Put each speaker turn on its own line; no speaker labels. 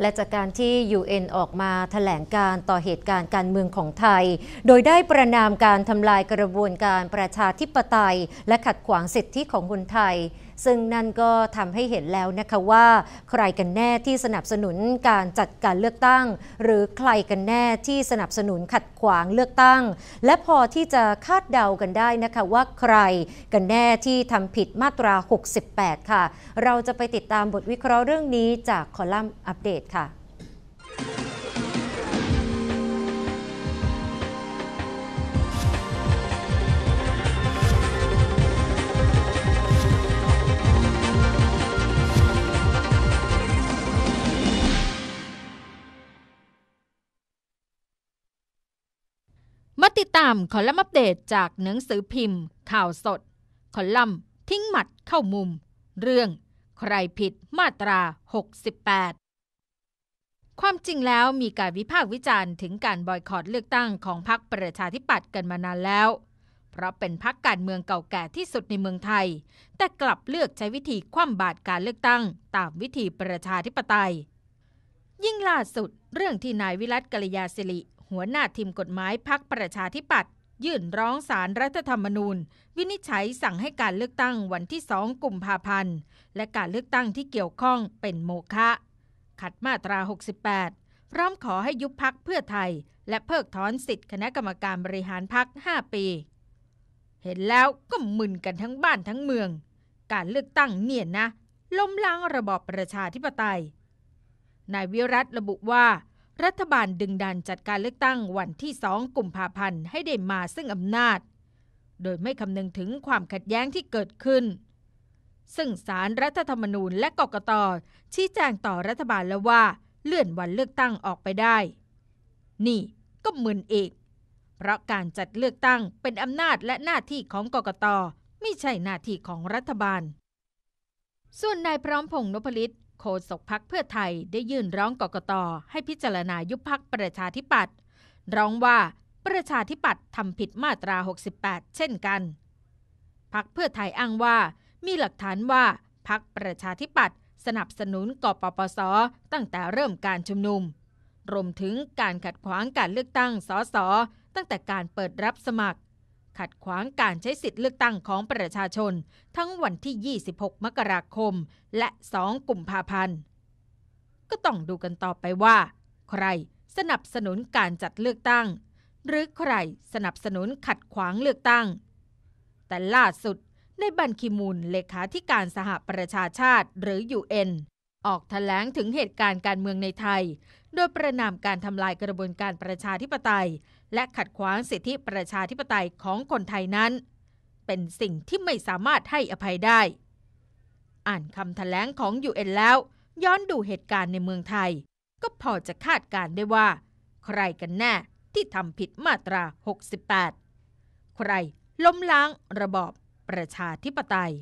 และจากการที่ UN ออกมาถแถลงการต่อเหตุการณ์การเมืองของไทย โดยได้ประนามการทำลายกระบวนการประชาธิปไตย และขัดขวางสิทธิของคนไทยซึ่งนั่นก็ทำให้เห็นแล้วนะคะว่า ใครกันแน่ที่สนับสนุนการจัดการเลือกตั้ง หรือใครกันแน่ที่สนับสนุนขัดขวางเลือกตั้ง และพอที่จะคาดเดากันได้นะคะว่าใครกันแน่ที่ทำผิดมาตรา 68 ค่ะ เราจะไปติดตามบทวิเคราะห์เรื่องนี้จากคอลัมน์อัปเดตค่ะ
มาติดตามคอลัมน์อัปเดตจากหนังสือพิมพ์ ข่าวสดคอลัมน์ทิ้งหมัดเข้ามุม เรื่อง ใครผิดมาตรา 68 ความจริงแล้วมีการวิพากษ์วิจารณ์ถึงการบอยคอรดเลือกตั้งของพรรคประชาธิปัตย์กันมานานแล้ว เพราะเป็นพรรคการเมืองเก่าแก่ที่สุดในเมืองไทย แต่กลับเลือกใช้วิธีคว่ำบาตรการเลือกตั้ง ตามวิธีประชาธิปไตย ยิ่งล่าสุดเรื่องที่นายวิรัตกัลยาสิริหัวหน้าทีมกฎหมายพักประชาธิปัตย์ยื่นร้องศาลรรัฐธรรมนูญ วินิจฉัยสั่งให้การเลือกตั้งวันที่สองกุมภาพันธ์ และการเลือกตั้งที่เกี่ยวข้องเป็นโมฆะขัดมาตรา 68 พร้อมขอให้ยุบพักเพื่อไทย และเพิกถอนสิทธิคณะกรรมการบริหารพัก5ปี เห็นแล้วก็มึนกันทั้งบ้านทั้งเมือง การเลือกตั้งเนี่ยนะ ล้มล้างระบอบประชาธิปไตยนายวิรัตระบุว่ารัฐบาลดึงดันจัดการเลือกตั้งวันที่สองกุมภาพันธ์ ให้ได้มาซึ่งอำนาจ โดยไม่คำนึงถึงความขัดแย้งที่เกิดขึ้น ซึ่งสารรัฐธรรมนูญและกกตชี้แจงต่อรัฐบาลแล้วว่าเลื่อนวันเลือกตั้งออกไปได้ นี่ ก็เหมือนเอกเพราะการจัดเลือกตั้งเป็นอำนาจและหน้าที่ของกกตไม่ใช่หน้าที่ของรัฐบาล ส่วนนายพร้อมพงษ์นพลิตโฆษกพักเพื่อไทยได้ยื่นร้องกกตให้พิจารณายุบพักประชาธิปัตย์ร้องว่าประชาธิปัตย์ทำผิดมาตรา 68 เช่นกันพักเพื่อไทยอ้างว่ามีหลักฐานว่าพักประชาธิปัตย์สนับสนุนกปปสตั้งแต่เริ่มการชุมนุม รวมถึงการขัดขวางการเลือกตั้งสสตั้งแต่การเปิดรับสมัครขัดขวางการใช้สิทธิ์เลือกตั้งของประชาชนทั้งวันที่ 26 มกราคม และ 2 กุมภาพันธ์ก็ต้องดูกันต่อไปว่า ใครสนับสนุนการจัดเลือกตั้ง หรือใครสนับสนุนขัดขวางเลือกตั้ง แต่ล่าสุดในบันคิมูลเลขาธิการสหประชาชาติหรือ UN ออกถแถลงถึงเหตุการณ์การเมืองในไทย โดยประนามการทำลายกระบวนการประชาธิปไตยและขัดขวางสิทธิประชาธิปไตยของคนไทยนั้น เป็นสิ่งที่ไม่สามารถให้อภัยได้ อ่านคำถแถลงของยูเอ็นแล้วย้อนดูเหตุการณ์ในเมืองไทย ก็พอจะคาดการได้ว่า ใครกันแน่ที่ทำผิดมาตรา 68 ใครล้มล้างระบอบประชาธิปไตย